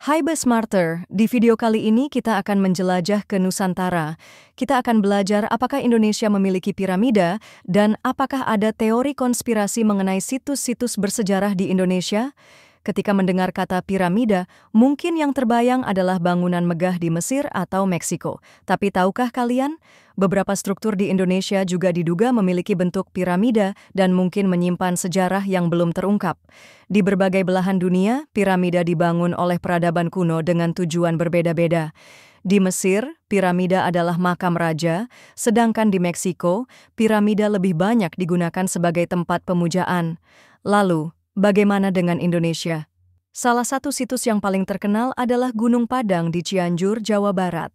Hai Besmarter, di video kali ini kita akan menjelajah ke Nusantara. Kita akan belajar apakah Indonesia memiliki piramida dan apakah ada teori konspirasi mengenai situs-situs bersejarah di Indonesia. Ketika mendengar kata piramida, mungkin yang terbayang adalah bangunan megah di Mesir atau Meksiko. Tapi tahukah kalian, beberapa struktur di Indonesia juga diduga memiliki bentuk piramida dan mungkin menyimpan sejarah yang belum terungkap. Di berbagai belahan dunia, piramida dibangun oleh peradaban kuno dengan tujuan berbeda-beda. Di Mesir, piramida adalah makam raja, sedangkan di Meksiko, piramida lebih banyak digunakan sebagai tempat pemujaan. Lalu, Bagaimana dengan Indonesia? Salah satu situs yang paling terkenal adalah Gunung Padang di Cianjur, Jawa Barat.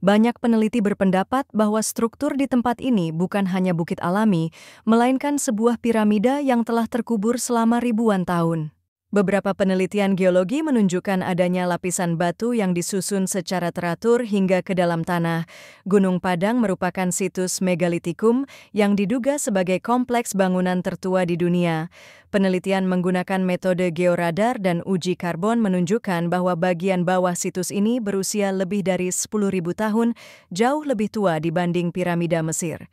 Banyak peneliti berpendapat bahwa struktur di tempat ini bukan hanya bukit alami, melainkan sebuah piramida yang telah terkubur selama ribuan tahun. Beberapa penelitian geologi menunjukkan adanya lapisan batu yang disusun secara teratur hingga ke dalam tanah. Gunung Padang merupakan situs megalitikum yang diduga sebagai kompleks bangunan tertua di dunia. Penelitian menggunakan metode georadar dan uji karbon menunjukkan bahwa bagian bawah situs ini berusia lebih dari 10.000 tahun, jauh lebih tua dibanding piramida Mesir.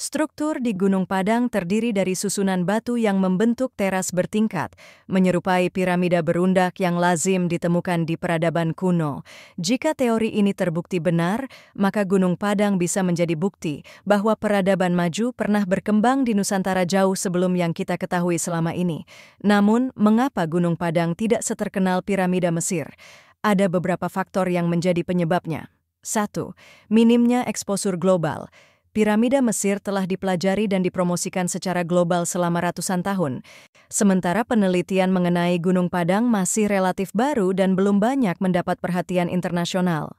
Struktur di Gunung Padang terdiri dari susunan batu yang membentuk teras bertingkat, menyerupai piramida berundak yang lazim ditemukan di peradaban kuno. Jika teori ini terbukti benar, maka Gunung Padang bisa menjadi bukti bahwa peradaban maju pernah berkembang di Nusantara jauh sebelum yang kita ketahui selama ini. Namun, mengapa Gunung Padang tidak seterkenal piramida Mesir? Ada beberapa faktor yang menjadi penyebabnya. 1. Minimnya eksposur global. Piramida Mesir telah dipelajari dan dipromosikan secara global selama ratusan tahun, sementara penelitian mengenai Gunung Padang masih relatif baru dan belum banyak mendapat perhatian internasional.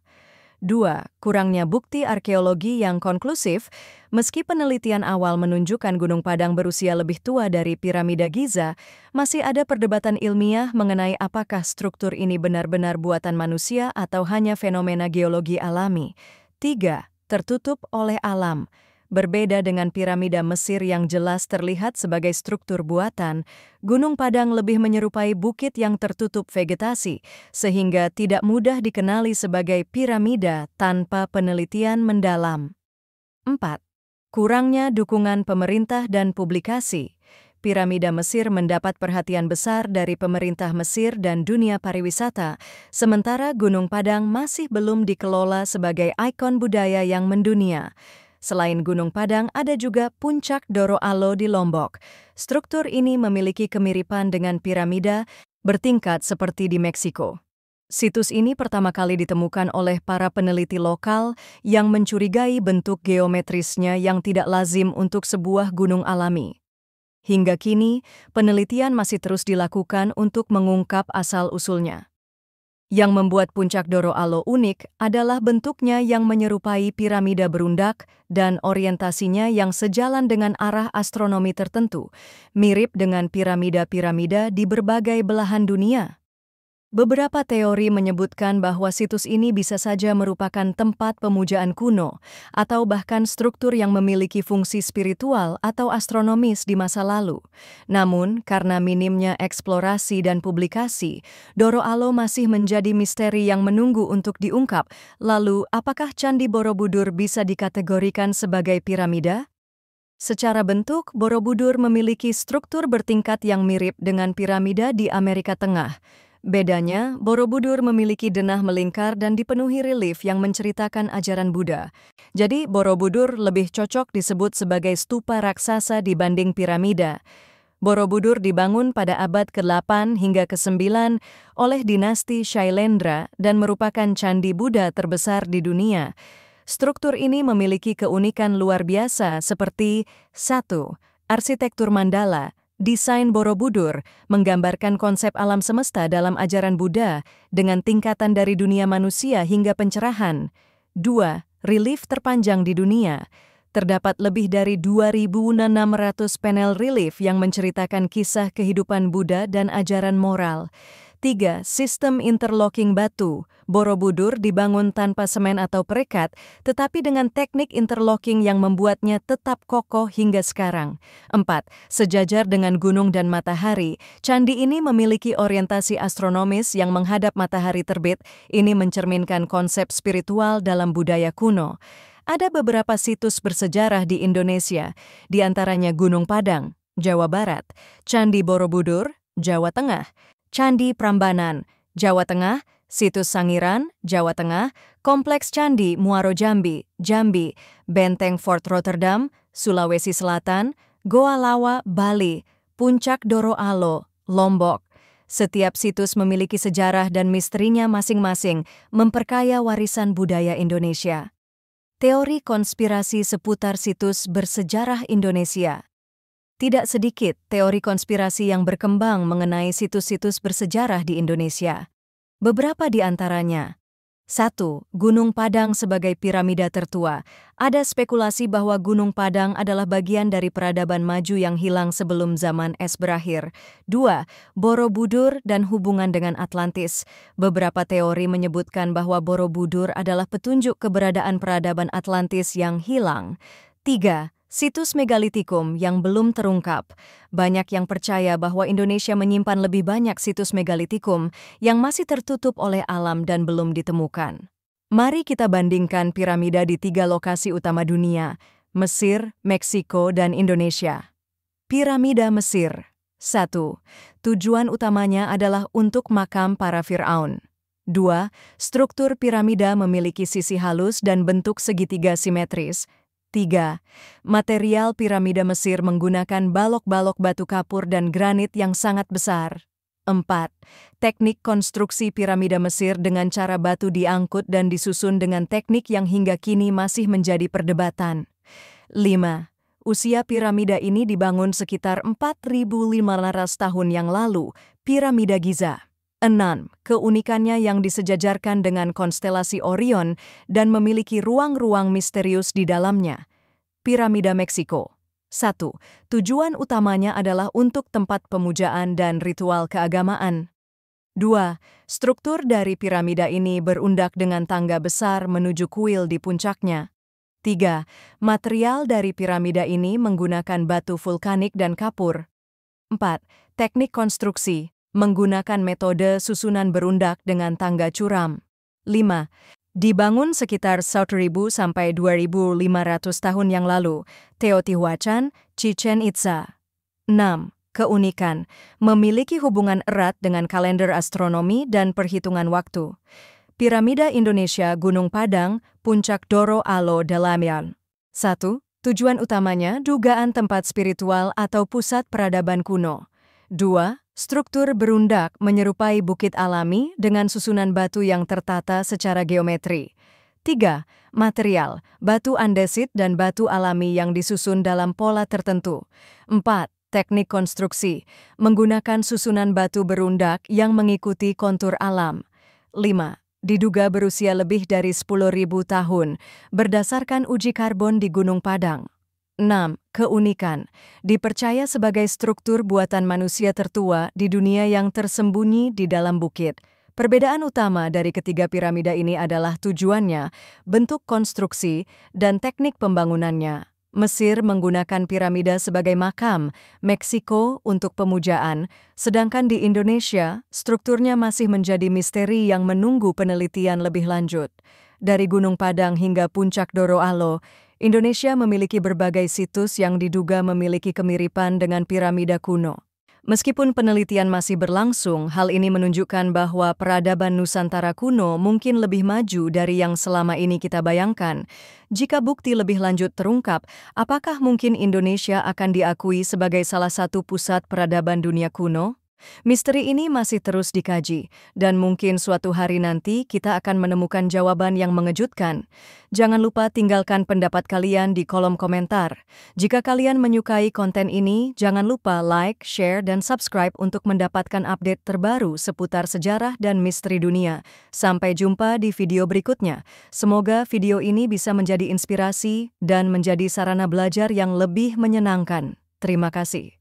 2. Kurangnya bukti arkeologi yang konklusif, meski penelitian awal menunjukkan Gunung Padang berusia lebih tua dari piramida Giza, masih ada perdebatan ilmiah mengenai apakah struktur ini benar-benar buatan manusia atau hanya fenomena geologi alami. 3 tertutup oleh alam. Berbeda dengan piramida Mesir yang jelas terlihat sebagai struktur buatan, Gunung Padang lebih menyerupai bukit yang tertutup vegetasi, sehingga tidak mudah dikenali sebagai piramida tanpa penelitian mendalam. 4. Kurangnya dukungan pemerintah dan publikasi piramida Mesir mendapat perhatian besar dari pemerintah Mesir dan dunia pariwisata, sementara Gunung Padang masih belum dikelola sebagai ikon budaya yang mendunia. Selain Gunung Padang, ada juga Puncak Doro Alo di Lombok. Struktur ini memiliki kemiripan dengan piramida bertingkat seperti di Meksiko. Situs ini pertama kali ditemukan oleh para peneliti lokal yang mencurigai bentuk geometrisnya yang tidak lazim untuk sebuah gunung alami. Hingga kini, penelitian masih terus dilakukan untuk mengungkap asal-usulnya. Yang membuat puncak Doro Alo unik adalah bentuknya yang menyerupai piramida berundak dan orientasinya yang sejalan dengan arah astronomi tertentu, mirip dengan piramida-piramida di berbagai belahan dunia. Beberapa teori menyebutkan bahwa situs ini bisa saja merupakan tempat pemujaan kuno, atau bahkan struktur yang memiliki fungsi spiritual atau astronomis di masa lalu. Namun, karena minimnya eksplorasi dan publikasi, Doro Alo masih menjadi misteri yang menunggu untuk diungkap. Lalu, apakah Candi Borobudur bisa dikategorikan sebagai piramida? Secara bentuk, Borobudur memiliki struktur bertingkat yang mirip dengan piramida di Amerika Tengah. Bedanya, Borobudur memiliki denah melingkar dan dipenuhi relief yang menceritakan ajaran Buddha. Jadi, Borobudur lebih cocok disebut sebagai stupa raksasa dibanding piramida. Borobudur dibangun pada abad ke-8 hingga ke-9 oleh dinasti Shailendra dan merupakan candi Buddha terbesar di dunia. Struktur ini memiliki keunikan luar biasa seperti satu, Arsitektur mandala Desain Borobudur menggambarkan konsep alam semesta dalam ajaran Buddha dengan tingkatan dari dunia manusia hingga pencerahan. 2. Relief terpanjang di dunia. Terdapat lebih dari 2.600 panel relief yang menceritakan kisah kehidupan Buddha dan ajaran moral. 3. Sistem interlocking batu. Borobudur dibangun tanpa semen atau perekat, tetapi dengan teknik interlocking yang membuatnya tetap kokoh hingga sekarang. 4. Sejajar dengan gunung dan matahari, candi ini memiliki orientasi astronomis yang menghadap matahari terbit. Ini mencerminkan konsep spiritual dalam budaya kuno. Ada beberapa situs bersejarah di Indonesia, di antaranya Gunung Padang, Jawa Barat, Candi Borobudur, Jawa Tengah, Candi Prambanan, Jawa Tengah, Situs Sangiran, Jawa Tengah, Kompleks Candi Muaro Jambi, Jambi, Benteng Fort Rotterdam, Sulawesi Selatan, Goa Lawa, Bali, Puncak Doro Alo, Lombok. Setiap situs memiliki sejarah dan misterinya masing-masing, memperkaya warisan budaya Indonesia. Teori konspirasi seputar situs bersejarah Indonesia. Tidak sedikit teori konspirasi yang berkembang mengenai situs-situs bersejarah di Indonesia. Beberapa di antaranya. 1. Gunung Padang sebagai piramida tertua. Ada spekulasi bahwa Gunung Padang adalah bagian dari peradaban maju yang hilang sebelum zaman es berakhir. 2. Borobudur dan hubungan dengan Atlantis. Beberapa teori menyebutkan bahwa Borobudur adalah petunjuk keberadaan peradaban Atlantis yang hilang. 3. Situs megalitikum yang belum terungkap. Banyak yang percaya bahwa Indonesia menyimpan lebih banyak situs megalitikum yang masih tertutup oleh alam dan belum ditemukan. Mari kita bandingkan piramida di tiga lokasi utama dunia, Mesir, Meksiko, dan Indonesia. Piramida Mesir 1. Tujuan utamanya adalah untuk makam para Fir'aun. 2. Struktur piramida memiliki sisi halus dan bentuk segitiga simetris, 3. Material piramida Mesir menggunakan balok-balok batu kapur dan granit yang sangat besar. 4. Teknik konstruksi piramida Mesir dengan cara batu diangkut dan disusun dengan teknik yang hingga kini masih menjadi perdebatan. 5. Usia piramida ini dibangun sekitar 4.500 tahun yang lalu, piramida Giza. Enam, keunikannya yang disejajarkan dengan konstelasi Orion dan memiliki ruang-ruang misterius di dalamnya. Piramida Meksiko. 1. Tujuan utamanya adalah untuk tempat pemujaan dan ritual keagamaan. 2. Struktur dari piramida ini berundak dengan tangga besar menuju kuil di puncaknya. 3. Material dari piramida ini menggunakan batu vulkanik dan kapur. 4. Teknik konstruksi menggunakan metode susunan berundak dengan tangga curam. 5. Dibangun sekitar 1000 sampai 2500 tahun yang lalu, Teotihuacan, Chichen Itza. 6. Keunikan, memiliki hubungan erat dengan kalender astronomi dan perhitungan waktu. Piramida Indonesia Gunung Padang, Puncak Doro Alo Delamian. 1. Tujuan utamanya dugaan tempat spiritual atau pusat peradaban kuno. 2. Struktur berundak menyerupai bukit alami dengan susunan batu yang tertata secara geometri. 3. Material, batu andesit dan batu alami yang disusun dalam pola tertentu. 4. Teknik konstruksi, menggunakan susunan batu berundak yang mengikuti kontur alam. 5. Diduga berusia lebih dari 10.000 tahun, berdasarkan uji karbon di Gunung Padang. 6. Keunikan dipercaya sebagai struktur buatan manusia tertua di dunia yang tersembunyi di dalam bukit. Perbedaan utama dari ketiga piramida ini adalah tujuannya, bentuk konstruksi, dan teknik pembangunannya. Mesir menggunakan piramida sebagai makam, Meksiko untuk pemujaan, sedangkan di Indonesia, strukturnya masih menjadi misteri yang menunggu penelitian lebih lanjut. Dari Gunung Padang hingga Puncak Doro Alo, Indonesia memiliki berbagai situs yang diduga memiliki kemiripan dengan piramida kuno. Meskipun penelitian masih berlangsung, hal ini menunjukkan bahwa peradaban Nusantara kuno mungkin lebih maju dari yang selama ini kita bayangkan. Jika bukti lebih lanjut terungkap, apakah mungkin Indonesia akan diakui sebagai salah satu pusat peradaban dunia kuno? Misteri ini masih terus dikaji, dan mungkin suatu hari nanti kita akan menemukan jawaban yang mengejutkan. Jangan lupa tinggalkan pendapat kalian di kolom komentar. Jika kalian menyukai konten ini, jangan lupa like, share, dan subscribe untuk mendapatkan update terbaru seputar sejarah dan misteri dunia. Sampai jumpa di video berikutnya. Semoga video ini bisa menjadi inspirasi dan menjadi sarana belajar yang lebih menyenangkan. Terima kasih.